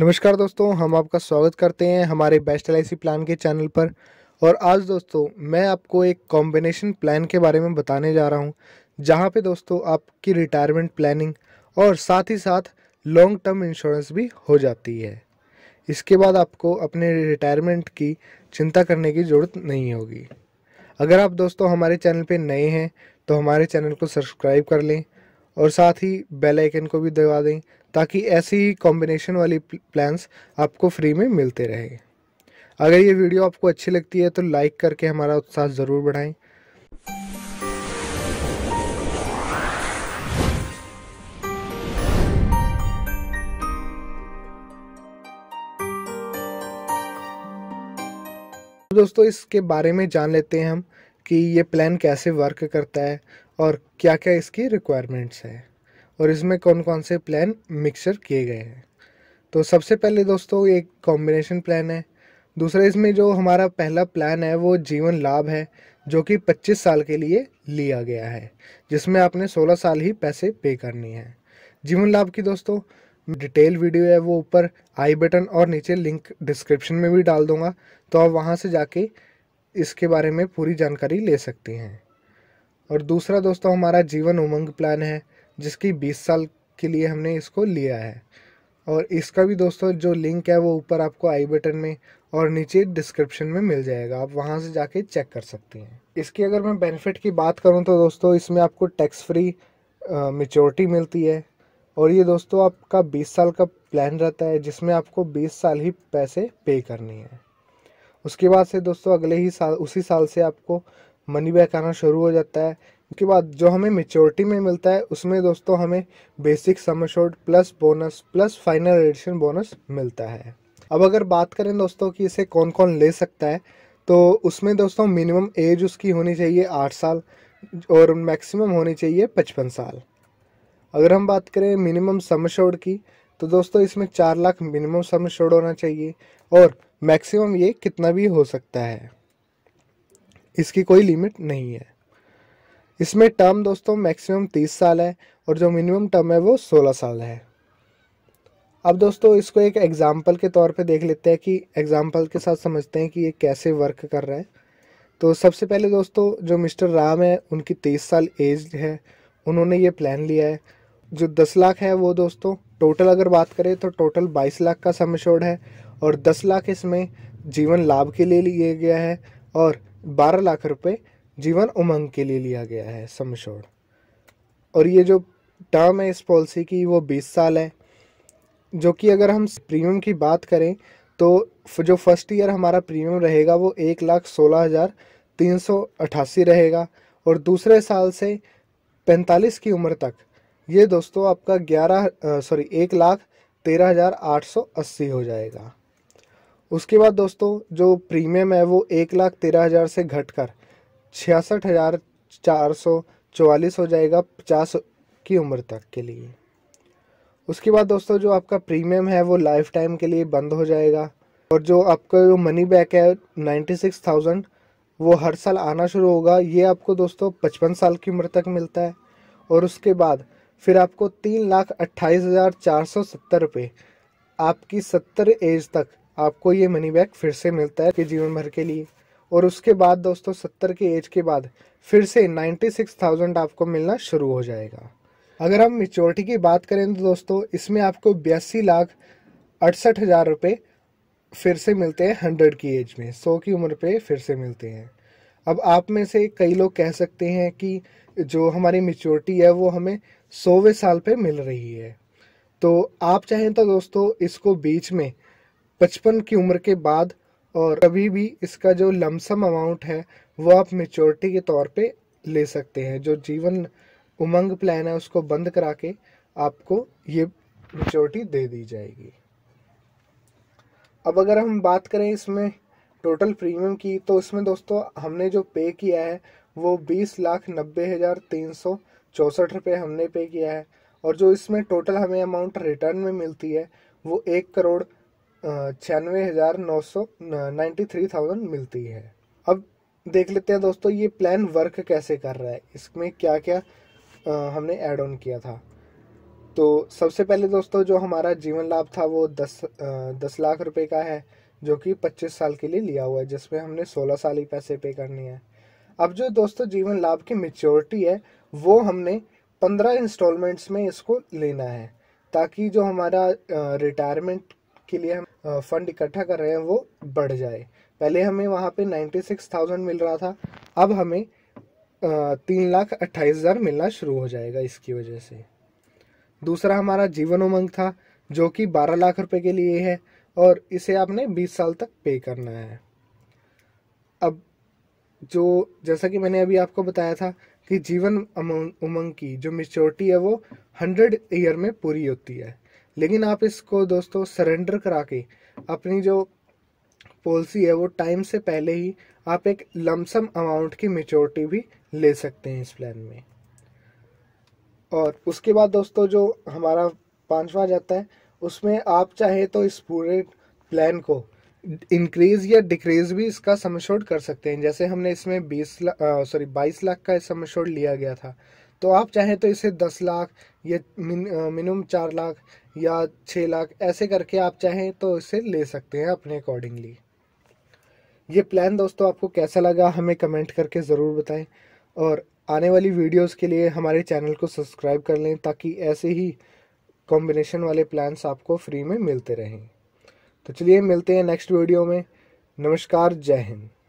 नमस्कार दोस्तों हम आपका स्वागत करते हैं हमारे बेस्ट एल प्लान के चैनल पर और आज दोस्तों मैं आपको एक कॉम्बिनेशन प्लान के बारे में बताने जा रहा हूं जहां पे दोस्तों आपकी रिटायरमेंट प्लानिंग और साथ ही साथ लॉन्ग टर्म इंश्योरेंस भी हो जाती है इसके बाद आपको अपने रिटायरमेंट की चिंता करने की ज़रूरत नहीं होगी अगर आप दोस्तों हमारे चैनल पर नए हैं तो हमारे चैनल को सब्सक्राइब कर लें और साथ ही बेलाइकन को भी दबा दें ताकि ऐसी कॉम्बिनेशन वाली प्लान्स आपको फ्री में मिलते रहे अगर ये वीडियो आपको अच्छी लगती है तो लाइक करके हमारा उत्साह ज़रूर बढ़ाएं तो दोस्तों इसके बारे में जान लेते हैं हम कि ये प्लान कैसे वर्क करता है और क्या क्या इसकी रिक्वायरमेंट्स हैं और इसमें कौन कौन से प्लान मिक्सर किए गए हैं तो सबसे पहले दोस्तों एक कॉम्बिनेशन प्लान है दूसरा इसमें जो हमारा पहला प्लान है वो जीवन लाभ है जो कि 25 साल के लिए लिया गया है जिसमें आपने 16 साल ही पैसे पे करनी है जीवन लाभ की दोस्तों डिटेल वीडियो है वो ऊपर आई बटन और नीचे लिंक डिस्क्रिप्शन में भी डाल दूंगा तो आप वहाँ से जाके इसके बारे में पूरी जानकारी ले सकती हैं और दूसरा दोस्तों हमारा जीवन उमंग प्लान है जिसकी बीस साल के लिए हमने इसको लिया है और इसका भी दोस्तों जो लिंक है वो ऊपर आपको आई बटन में और नीचे डिस्क्रिप्शन में मिल जाएगा आप वहाँ से जाके चेक कर सकते हैं इसकी अगर मैं बेनिफिट की बात करूँ तो दोस्तों इसमें आपको टैक्स फ्री मेचोरिटी मिलती है और ये दोस्तों आपका 20 साल का प्लान रहता है जिसमें आपको 20 साल ही पैसे पे करने हैं उसके बाद से दोस्तों अगले ही साल उसी साल से आपको मनी बैक आना शुरू हो जाता है उसके बाद जो हमें मेच्योरिटी में मिलता है उसमें दोस्तों हमें basic sum assured plus bonus plus final addition bonus मिलता है अब अगर बात करें दोस्तों कि इसे कौन कौन ले सकता है तो उसमें दोस्तों मिनिमम एज उसकी होनी चाहिए आठ साल और मैक्सिमम होनी चाहिए पचपन साल अगर हम बात करें मिनिमम समशोर्ड की तो दोस्तों इसमें चार लाख मिनिमम समशोर्ड होना चाहिए और मैक्सिमम ये कितना भी हो सकता है इसकी कोई लिमिट नहीं है इसमें टर्म दोस्तों मैक्सिमम तीस साल है और जो मिनिमम टर्म है वो सोलह साल है अब दोस्तों इसको एक एग्ज़ाम्पल के तौर पे देख लेते हैं कि एग्ज़ाम्पल के साथ समझते हैं कि ये कैसे वर्क कर रहा है तो सबसे पहले दोस्तों जो मिस्टर राम है उनकी तेईस साल एज है उन्होंने ये प्लान लिया है जो दस लाख है वो दोस्तों टोटल अगर बात करें तो टोटल बाईस लाख का समशोड है और दस लाख इसमें जीवन लाभ के लिए लिए गया है और बारह लाख रुपये जीवन उमंग के लिए लिया गया है समशोर और ये जो टर्म है इस पॉलिसी की वो बीस साल है जो कि अगर हम प्रीमियम की बात करें तो जो फर्स्ट ईयर हमारा प्रीमियम रहेगा वो एक लाख सोलह हज़ार तीन सौ अट्ठासी रहेगा और दूसरे साल से पैंतालीस की उम्र तक ये दोस्तों आपका ग्यारह सॉरी एक लाख तेरह हज़ार आठ सौ अस्सी हो जाएगा उसके बाद दोस्तों जो प्रीमियम है वो एक लाख तेरह हज़ार से घट कर छियासठ हज़ार चार सौ चवालीस हो जाएगा पचास की उम्र तक के लिए उसके बाद दोस्तों जो आपका प्रीमियम है वो लाइफ टाइम के लिए बंद हो जाएगा और जो आपका जो मनी बैक है नाइन्टी सिक्स थाउजेंड वो हर साल आना शुरू होगा ये आपको दोस्तों पचपन साल की उम्र तक मिलता है और उसके बाद फिर आपको तीन लाख अट्ठाईस हज़ार चार सौ सत्तर रुपये आपकी सत्तर एज तक आपको ये मनी बैक फिर से मिलता है कि जीवन भर के लिए और उसके बाद दोस्तों सत्तर के एज के बाद फिर से नाइन्टी सिक्स थाउजेंड आपको मिलना शुरू हो जाएगा अगर हम मेच्योरिटी की बात करें तो दोस्तों इसमें आपको बयासी लाख अड़सठ हज़ार रुपये फिर से मिलते हैं हंड्रेड की एज में सौ की उम्र पे फिर से मिलते हैं अब आप में से कई लोग कह सकते हैं कि जो हमारी मेच्योरिटी है वो हमें सौवें साल पे मिल रही है तो आप चाहें तो दोस्तों इसको बीच में पचपन की उम्र के बाद और कभी भी इसका जो लमसम अमाउंट है वो आप मेच्योरिटी के तौर पे ले सकते हैं जो जीवन उमंग प्लान है उसको बंद करा के आपको ये मेच्योरिटी दे दी जाएगी अब अगर हम बात करें इसमें टोटल प्रीमियम की तो इसमें दोस्तों हमने जो पे किया है वो बीस लाख नब्बे हज़ार तीन सौ चौंसठ रुपये हमने पे किया है और जो इसमें टोटल हमें अमाउंट रिटर्न में मिलती है वो एक करोड़ छियानवे हज़ार नौ सौ नाइन्टी थ्री थाउजेंड मिलती है अब देख लेते हैं दोस्तों ये प्लान वर्क कैसे कर रहा है इसमें क्या क्या हमने ऐड ऑन किया था तो सबसे पहले दोस्तों जो हमारा जीवन लाभ था वो दस दस लाख रुपए का है जो कि पच्चीस साल के लिए लिया हुआ है जिसमें हमने सोलह साल ही पैसे पे करनी है अब जो दोस्तों जीवन लाभ की मेच्योरिटी है वो हमने पंद्रह इंस्टॉलमेंट्स में इसको लेना है ताकि जो हमारा रिटायरमेंट के लिए हम फंड इकट्ठा कर रहे हैं वो बढ़ जाए पहले हमें वहाँ पे नाइन्टी सिक्स थाउजेंड मिल रहा था अब हमें तीन लाख अट्ठाईस हज़ार मिलना शुरू हो जाएगा इसकी वजह से दूसरा हमारा जीवन उमंग था जो कि बारह लाख रुपए के लिए है और इसे आपने बीस साल तक पे करना है अब जो जैसा कि मैंने अभी आपको बताया था कि जीवन उमंग की जो मेच्योरिटी है वो हंड्रेड ईयर में पूरी होती है लेकिन आप इसको दोस्तों सरेंडर करा के अपनी जो पॉलिसी है वो टाइम से पहले ही आप एक लमसम अमाउंट की मेचोरिटी भी ले सकते हैं इस प्लान में और उसके बाद दोस्तों जो हमारा पांचवा जाता है उसमें आप चाहे तो इस पूरे प्लान को इंक्रीज या डिक्रीज भी इसका समश्योर कर सकते हैं जैसे हमने इसमें बीस सॉरी बाईस लाख का समश्योर लिया गया था तो आप चाहें तो इसे दस लाख या मिनिमम चार लाख या छः लाख ऐसे करके आप चाहें तो इसे ले सकते हैं अपने अकॉर्डिंगली ये प्लान दोस्तों आपको कैसा लगा हमें कमेंट करके ज़रूर बताएं और आने वाली वीडियोस के लिए हमारे चैनल को सब्सक्राइब कर लें ताकि ऐसे ही कॉम्बिनेशन वाले प्लान्स आपको फ्री में मिलते रहें तो चलिए मिलते हैं नेक्स्ट वीडियो में नमस्कार जय हिंद